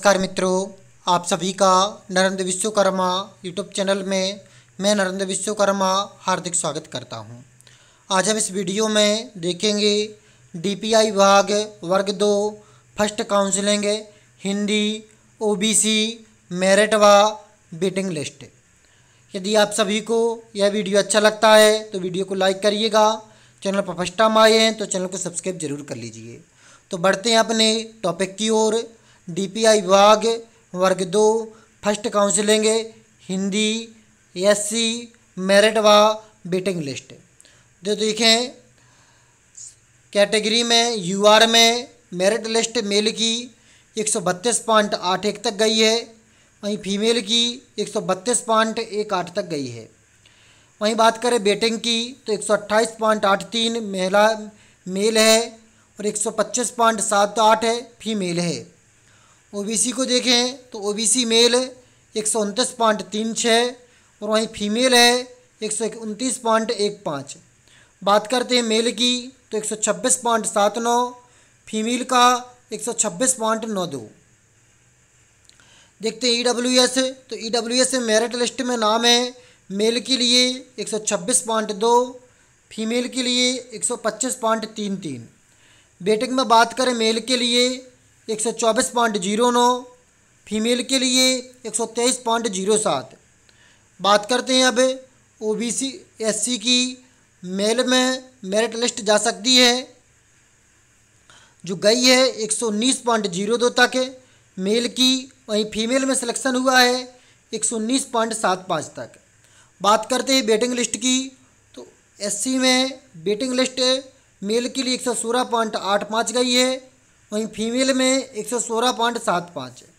नमस्कार मित्रों आप सभी का नरेंद्र विश्वकर्मा यूट्यूब चैनल में मैं नरेंद्र विश्वकर्मा हार्दिक स्वागत करता हूं। आज हम इस वीडियो में देखेंगे डीपीआई विभाग वर्ग दो first counselling Hindi OBC merit व वेटिंग लिस्ट यदि आप सभी को यह वीडियो अच्छा लगता है तो वीडियो को लाइक करिएगा चैनल पर फर्स्ट टाइम आए हैं तो चैनल को सब्सक्राइब जरूर कर लीजिए तो बढ़ते हैं अपने टॉपिक की ओर डीपीआई विभाग वर्ग दो first counselling Hindi SC merit व वेटिंग लिस्ट जो देखें कैटेगरी में यूआर में मेरिट लिस्ट मेल की एक सौ बत्तीस पॉइंट आठ एक तक गई है वहीं फीमेल की एक सौ बत्तीस पॉइंट एक आठ तक गई है वहीं बात करें बेटिंग e की तो एक सौ अट्ठाईस पॉइंट आठ तीन महिला मेल है और एक सौ पच्चीस पॉइंट सात आठ है फीमेल है ओबीसी को देखें तो ओबीसी मेल एक सौ उनतीस पॉइंट तीन छः और वहीं फीमेल है एक सौ उनतीस पॉइंट एक पाँच बात करते हैं मेल की तो एक सौ छब्बीस पॉइंट सात नौ फीमेल का एक सौ छब्बीस पॉइंट नौ दो देखते हैं ई डब्ल्यू एस तो E W S merit list में नाम है मेल के लिए एक सौ छब्बीस पॉइंट दो फीमेल के लिए एक सौ पच्चीस पॉइंट तीन तीन बेटिंग में बात करें मेल के लिए एक सौ चौबीस पॉइंट जीरो नौ फीमेल के लिए एक सौ तेईस पॉइंट जीरो सात बात करते हैं अब O B C S C की मेल में मेरिट लिस्ट जा सकती है जो गई है एक सौ उन्नीस पॉइंट जीरो दो तक मेल की वहीं फीमेल में सिलेक्शन हुआ है एक सौ उन्नीस पॉइंट सात पाँच तक बात करते हैं बेटिंग लिस्ट की तो एस सी में बेटिंग लिस्ट मेल के लिए एक सौ सोलह पॉइंट आठ पाँच गई है वहीं फीमेल में एक सौ सोलह पॉइंट सात पाँच है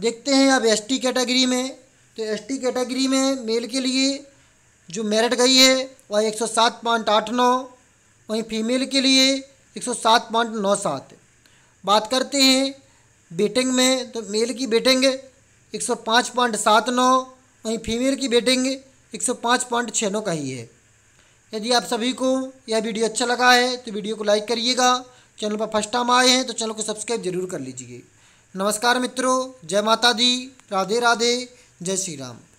देखते हैं अब एसटी कैटेगरी में तो एसटी कैटेगरी में मेल के लिए जो मेरिट गई है वह एक सौ सात पॉइंट आठ नौ वहीं फीमेल के लिए एक सौ सात पॉइंट नौ सात बात करते हैं बेटिंग में तो मेल की बेटिंग एक सौ पाँच पॉइंट सात नौ वहीं फीमेल की बेटिंग एक सौ पाँच पॉइंट छः नौ का ही है यदि आप सभी को यह वीडियो अच्छा लगा है तो वीडियो को लाइक करिएगा चैनल पर फर्स्ट टाइम आए हैं तो चैनल को सब्सक्राइब जरूर कर लीजिए नमस्कार मित्रों जय माता दी राधे राधे जय श्री राम